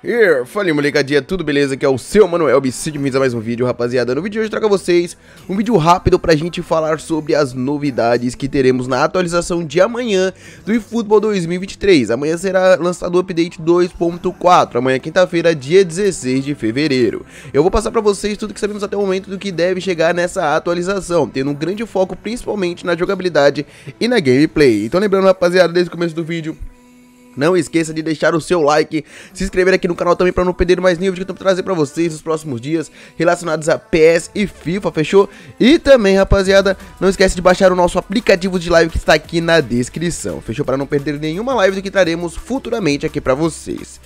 Here, falei molecadinha, tudo beleza? Aqui é o seu Manuel, sejam bem-vindos a mais um vídeo, rapaziada. No vídeo de hoje trago a vocês um vídeo rápido pra gente falar sobre as novidades que teremos na atualização de amanhã do eFootball 2023. Amanhã será lançado o update 2.4, amanhã quinta-feira, dia 16 de fevereiro. Eu vou passar pra vocês tudo que sabemos até o momento do que deve chegar nessa atualização, tendo um grande foco principalmente na jogabilidade e na gameplay. Então lembrando, rapaziada, desde o começo do vídeo não esqueça de deixar o seu like, se inscrever aqui no canal também para não perder mais nenhum vídeo que eu tô trazer para vocês nos próximos dias relacionados a PS e FIFA, fechou? E também, rapaziada, não esquece de baixar o nosso aplicativo de live que está aqui na descrição, fechou? Para não perder nenhuma live do que traremos futuramente aqui para vocês.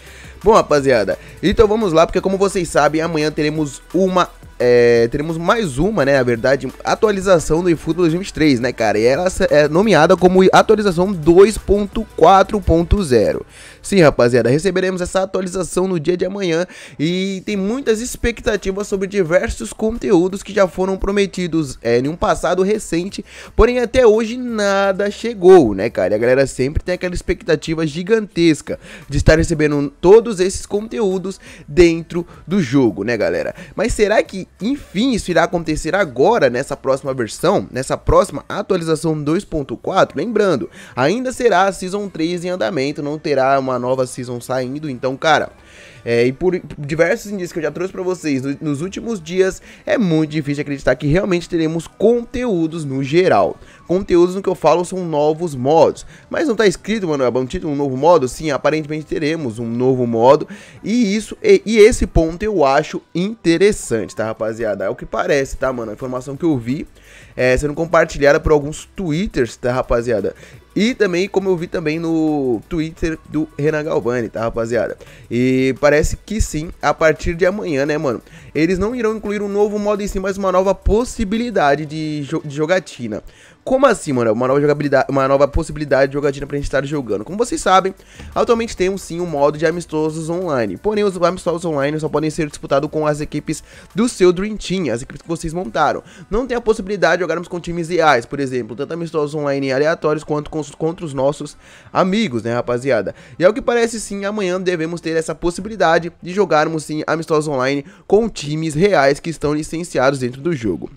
Bom, rapaziada, então vamos lá, porque como vocês sabem, amanhã teremos uma é, teremos mais uma, né, na verdade, atualização do eFootball 2023, né, cara? E ela é nomeada como atualização 2.4.0. Sim, rapaziada, receberemos essa atualização no dia de amanhã e tem muitas expectativas sobre diversos conteúdos que já foram prometidos é, em um passado recente, porém até hoje nada chegou, né, cara? E a galera sempre tem aquela expectativa gigantesca de estar recebendo todos esses conteúdos dentro do jogo, né, galera? Mas será que enfim, isso irá acontecer agora nessa próxima versão, nessa próxima atualização 2.4. Lembrando, ainda será a Season 3 em andamento, não terá uma nova Season saindo. Então, cara, é, e por diversos indícios que eu já trouxe para vocês no, nos últimos dias, é muito difícil acreditar que realmente teremos conteúdos no geral. Conteúdos no que eu falo são novos modos, mas não tá escrito, mano, é um título, um novo modo? Sim, aparentemente teremos um novo modo, e isso e, e esse ponto eu acho interessante, tá? rapaziada? É o que parece, tá, mano? A informação que eu vi é, sendo compartilhada por alguns twitters, tá, rapaziada? E também, como eu vi também no Twitter do Renan Galvani, tá, rapaziada? E parece que sim, a partir de amanhã, né, mano? Eles não irão incluir um novo modo em si, mas uma nova possibilidade de, jo de jogatina. Como assim, mano? Uma nova jogabilidade, uma nova possibilidade de jogatina pra gente estar jogando. Como vocês sabem, atualmente temos sim um modo de amistosos online. Porém, os amistosos online só podem ser disputados com as equipes do seu Dream Team, as equipes que vocês montaram. Não tem a possibilidade de jogarmos com times reais, por exemplo, tanto amistosos online aleatórios quanto com contra os nossos amigos, né, rapaziada? E ao é que parece, sim, amanhã devemos ter essa possibilidade de jogarmos, sim, amistosos online com times reais que estão licenciados dentro do jogo.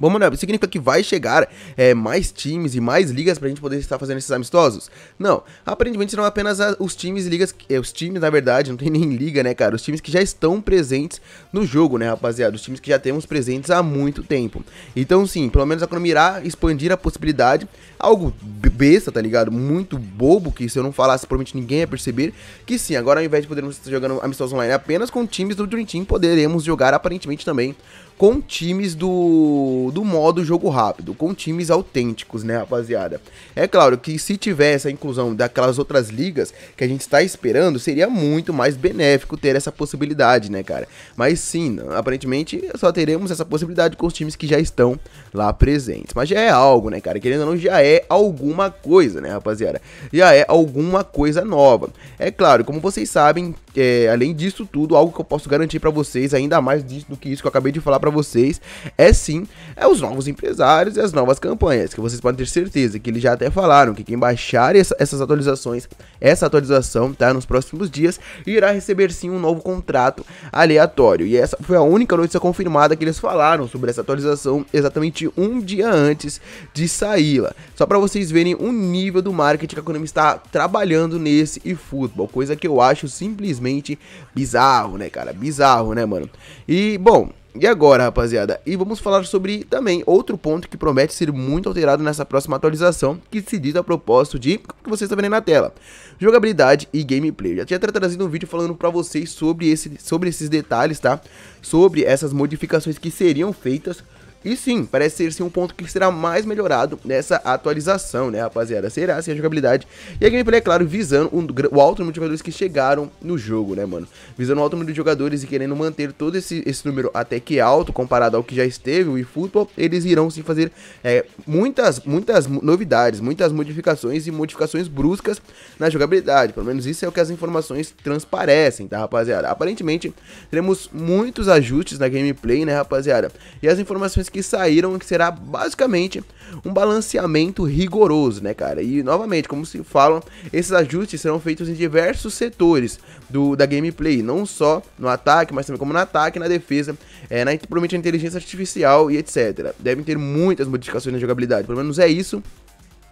Bom, Manuel, significa que vai chegar é, mais times e mais ligas pra gente poder estar fazendo esses amistosos? Não, aparentemente serão apenas a, os times e ligas, é, os times na verdade, não tem nem liga, né, cara? Os times que já estão presentes no jogo, né, rapaziada? Os times que já temos presentes há muito tempo. Então, sim, pelo menos a Konami irá expandir a possibilidade, algo besta, tá ligado? Muito bobo, que se eu não falasse, provavelmente ninguém ia perceber, que sim, agora ao invés de podermos estar jogando amistosos online apenas com times do Dream Team, poderemos jogar aparentemente também com times do, do modo jogo rápido, com times autênticos, né, rapaziada? É claro que se tivesse a inclusão daquelas outras ligas que a gente está esperando, seria muito mais benéfico ter essa possibilidade, né, cara? Mas sim, aparentemente só teremos essa possibilidade com os times que já estão lá presentes. Mas já é algo, né, cara? Querendo ou não, já é alguma coisa, né, rapaziada? Já é alguma coisa nova. É claro, como vocês sabem, é, além disso tudo, algo que eu posso garantir para vocês, ainda mais disso, do que isso que eu acabei de falar para para vocês é sim é os novos empresários e as novas campanhas, que vocês podem ter certeza que eles já até falaram que quem baixar essa, essas atualizações, essa atualização, tá, nos próximos dias, irá receber sim um novo contrato aleatório. E essa foi a única notícia confirmada que eles falaram sobre essa atualização exatamente um dia antes de saí-la. Só para vocês verem o nível do marketing que a Konami está trabalhando nesse e futebol, coisa que eu acho simplesmente bizarro, né, cara? Bizarro, né, mano? E bom, e agora, rapaziada, e vamos falar sobre também outro ponto que promete ser muito alterado nessa próxima atualização, que se diz a propósito de, que você está vendo aí na tela, jogabilidade e gameplay. já tinha trazido um vídeo falando pra vocês sobre, esse, sobre esses detalhes, tá? Sobre essas modificações que seriam feitas e sim, parece ser sim um ponto que será mais melhorado nessa atualização, né, rapaziada? Será assim a jogabilidade. E a gameplay, é claro, visando um, o alto número de jogadores que chegaram no jogo, né, mano? Visando o alto número de jogadores e querendo manter todo esse, esse número até que alto, comparado ao que já esteve o eFootball, eles irão sim fazer é, muitas, muitas novidades, muitas modificações e modificações bruscas na jogabilidade. Pelo menos isso é o que as informações transparecem, tá, rapaziada? Aparentemente, teremos muitos ajustes na gameplay, né, rapaziada? E as informações que saíram, que será basicamente um balanceamento rigoroso, né, cara? E novamente, como se falam, esses ajustes serão feitos em diversos setores do, da gameplay, não só no ataque, mas também como no ataque, na defesa, é, na, provavelmente na inteligência artificial e etc. Devem ter muitas modificações na jogabilidade, pelo menos é isso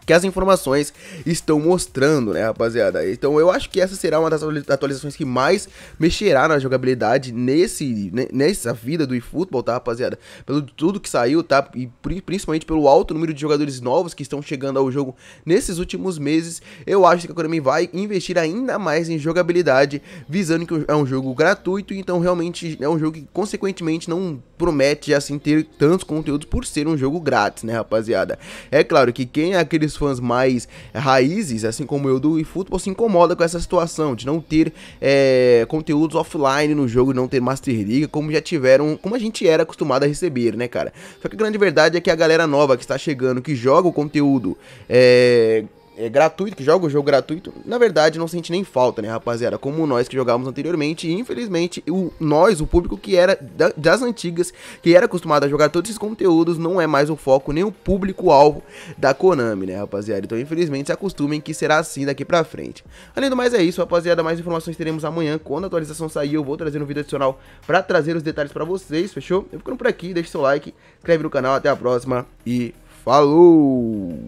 que as informações estão mostrando, né, rapaziada? Então eu acho que essa será uma das atualizações que mais mexerá na jogabilidade nesse, nessa vida do eFootball, tá, rapaziada? Pelo tudo que saiu, tá? E principalmente pelo alto número de jogadores novos que estão chegando ao jogo nesses últimos meses, eu acho que a Konami vai investir ainda mais em jogabilidade, visando que é um jogo gratuito, então realmente é um jogo que consequentemente não promete assim ter tantos conteúdos por ser um jogo grátis, né, rapaziada? É claro que quem é aqueles fãs mais raízes, assim como eu do eFootball, se incomoda com essa situação de não ter é, conteúdos offline no jogo, não ter Master League, como já tiveram, como a gente era acostumado a receber, né, cara? Só que a grande verdade é que a galera nova que está chegando, que joga o conteúdo é, é, gratuito, que joga o jogo gratuito, na verdade não sente nem falta, né, rapaziada? Como nós que jogávamos anteriormente, e infelizmente, o, nós, o público que era da, das antigas, que era acostumado a jogar todos esses conteúdos, não é mais o foco nem o público-alvo da Konami, né, rapaziada? Então, infelizmente, se acostumem que será assim daqui pra frente. Além do mais, é isso, rapaziada. Mais informações teremos amanhã, quando a atualização sair, eu vou trazer um vídeo adicional pra trazer os detalhes pra vocês, fechou? Eu ficando por aqui, deixa seu like, inscreve no canal, até a próxima e falou!